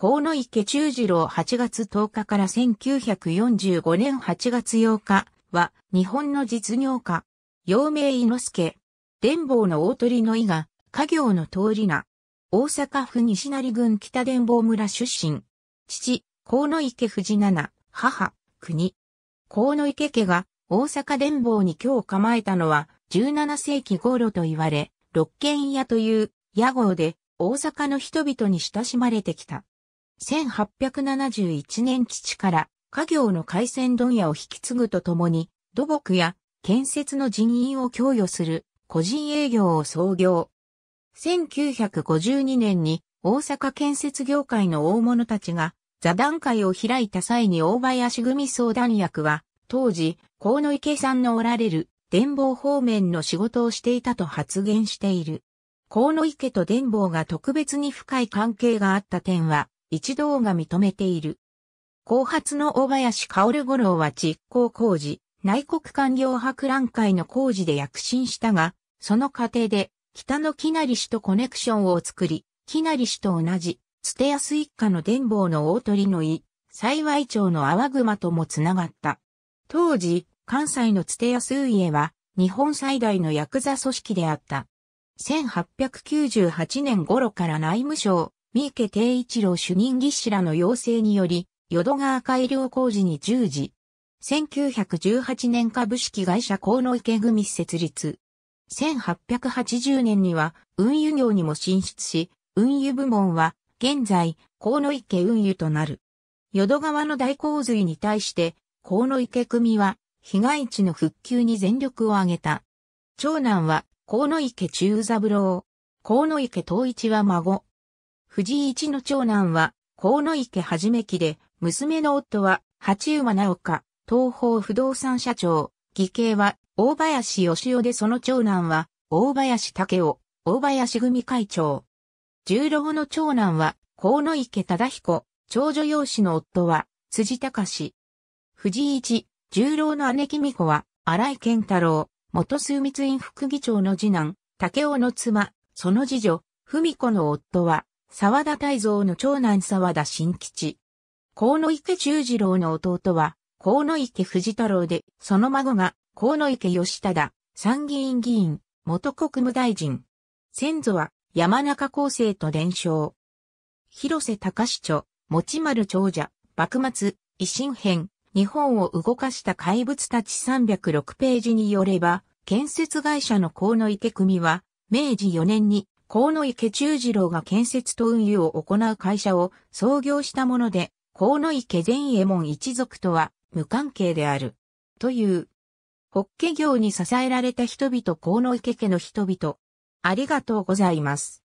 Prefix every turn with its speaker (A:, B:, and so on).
A: 河野池中次郎8月10日から1945年8月8日は日本の実業家、陽明伊之助、伝坊の大鳥の伊賀、家業の通り名、大阪府西成郡北伝坊村出身、父、河野池藤七、母、国。河野池家が大阪伝坊に今日構えたのは17世紀頃と言われ、六軒家という屋号で大阪の人々に親しまれてきた。1871年基地から家業の海鮮問屋を引き継ぐとともに、土木や建設の人員を供与する個人営業を創業。1952年に大阪建設業界の大物たちが座談会を開いた際に大林組相談役は、当時、河野池さんのおられる伝房方面の仕事をしていたと発言している。河野池と伝房が特別に深い関係があった点は、一同が認めている。後発の大林薫五郎は実行工事、内国官僚博覧会の工事で躍進したが、その過程で、北の木成氏とコネクションを作り、木成氏と同じ、捨てす一家の伝坊の大鳥の井、幸い町の泡熊ともつながった。当時、関西の捨てす家は、日本最大のヤクザ組織であった。1898年頃から内務省、三池定一郎主任技師らの要請により、淀川改良工事に従事。1918年株式会社河野池組設立。1880年には運輸業にも進出し、運輸部門は現在河野池運輸となる。淀川の大洪水に対して河野池組は被害地の復旧に全力を挙げた。長男は河野池中三郎。河野池東一は孫。藤井一の長男は、河野池はじめきで、娘の夫は、八馬直か、東方不動産社長、義兄は、大林義雄でその長男は、大林武雄、大林組会長。十郎の長男は、河野池忠彦、長女養子の夫は、辻隆。藤井一、十郎の姉君美子は、荒井健太郎、元枢密院副議長の次男、武雄の妻、その次女、文子の夫は、沢田大蔵の長男沢田新吉。河野池十次郎の弟は、河野池藤太郎で、その孫が、河野池義忠、参議院議員、元国務大臣。先祖は、山中厚生と伝承。広瀬隆著、持丸長者、幕末、維新編、日本を動かした怪物たち306ページによれば、建設会社の河野池組は、明治4年に河野池中次郎が建設と運輸を行う会社を創業したもので、河野池善右衛門一族とは無関係である。という。ホッケ業に支えられた人々河野池家の人々。ありがとうございます。